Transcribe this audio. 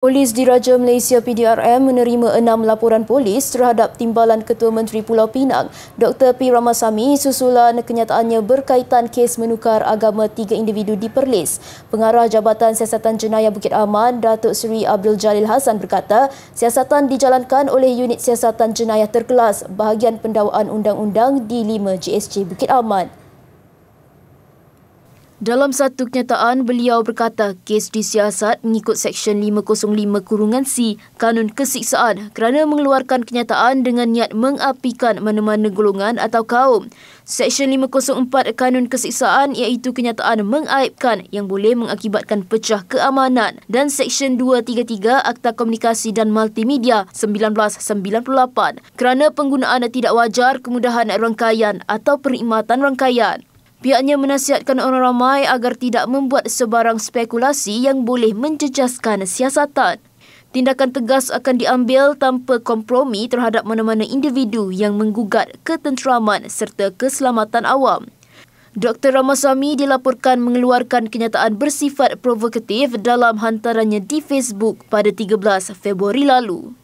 Polis Diraja Malaysia PDRM menerima enam laporan polis terhadap timbalan Ketua Menteri Pulau Pinang, Dr. P. Ramasami susulan kenyataannya berkaitan kes menukar agama tiga individu di Perlis. Pengarah Jabatan Siasatan Jenayah Bukit Aman, Datuk Seri Abdul Jalil Hasan berkata, siasatan dijalankan oleh unit siasatan jenayah terkelas bahagian pendawaan undang-undang di 5 GSC Bukit Aman. Dalam satu kenyataan, beliau berkata kes disiasat mengikut Seksyen 505 Kurungan C Kanun Kesiksaan kerana mengeluarkan kenyataan dengan niat mengapikan mana-mana golongan atau kaum. Seksyen 504 Kanun Kesiksaan iaitu kenyataan mengaibkan yang boleh mengakibatkan pecah keamanan dan Seksyen 233 Akta Komunikasi dan Multimedia 1998 kerana penggunaan tidak wajar kemudahan rangkaian atau perkhidmatan rangkaian. Pihaknya menasihatkan orang ramai agar tidak membuat sebarang spekulasi yang boleh menjejaskan siasatan. Tindakan tegas akan diambil tanpa kompromi terhadap mana-mana individu yang menggugat ketenteraman serta keselamatan awam. Dr. Ramasami dilaporkan mengeluarkan kenyataan bersifat provokatif dalam hantarannya di Facebook pada 13 Februari lalu.